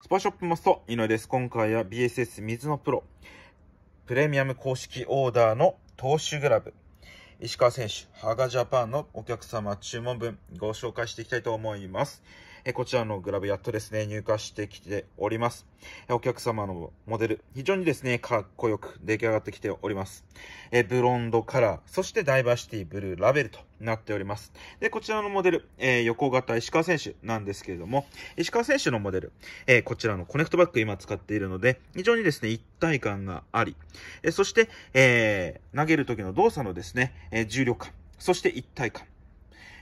スパショップマスト、井上です。今回は BSS 水のプロ、プレミアム公式オーダーの投手グラブ、石川選手、ハガジャパンのお客様注文分ご紹介していきたいと思います。えこちらのグラブやっとですね、入荷してきております。えお客様のモデル、非常にですね、かっこよく出来上がってきております。えブロンドカラー、そしてダイバーシティブルーラベルとなっております。で、こちらのモデル、えー、横型石川選手なんですけれども、石川選手のモデル、えー、こちらのコネクトバッグ今使っているので、非常にですね、一体感があり、えー、そして、え投げる時の動作のですね、え重力感、そして一体感、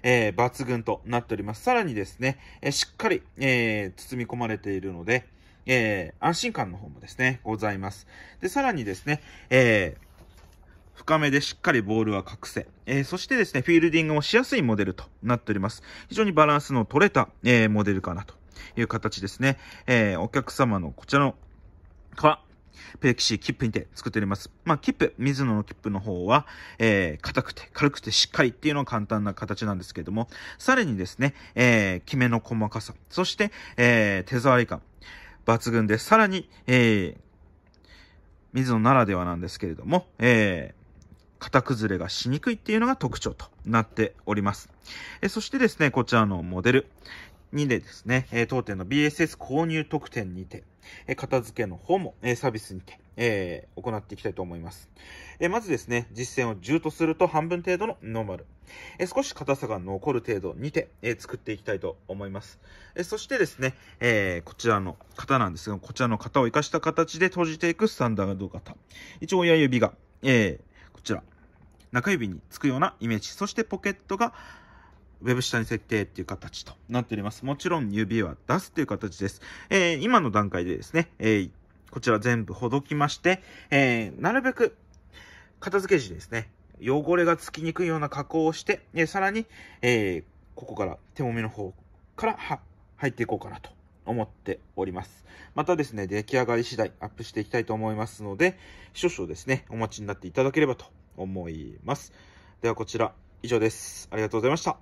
えー、抜群となっております。さらにですね、えしっかり、え包み込まれているので、え安心感の方もですね、ございます。で、さらにですね、え深めでしっかりボールは隠せ、えー、そしてですね、フィールディングもしやすいモデルとなっております。非常にバランスの取れた、えー、モデルかなという形ですね。えー、お客様のこちらのペキシップにて作っております。まあ、切符、水野の切符の方は、えー、硬くて、軽くて、しっかりっていうのは簡単な形なんですけれども、さらにですね、えー、キメの細かさ、そして、えー、手触り感、抜群で、さらに、えー、水野ならではなんですけれども、えー、型崩れがしにくいっていうのが特徴となっております。えそしてですね、こちらのモデル、2でですね、え当店の BSS 購入特典にて、え片付けの方も、えサービスにて、え行っていきたいと思います。えまずですね、実践を10とすると半分程度のノーマル。え少し硬さが残る程度にて、え作っていきたいと思います。えそしてですね、えこちらの型なんですが、こちらの型を活かした形で閉じていくスタンダード型。一応親指が、えこちら、中指につくようなイメージ。そしてポケットが、ウェブ下に設定っていう形となっております。もちろん指は出すという形です。えー、今の段階でですね、えー、こちら全部ほどきまして、えー、なるべく片付け時ですね、汚れがつきにくいような加工をして、えさらに、えここから手もみの方から入っていこうかなと思っております。またですね、出来上がり次第アップしていきたいと思いますので、少々ですね、お待ちになっていただければと思います。ではこちら、以上です。ありがとうございました。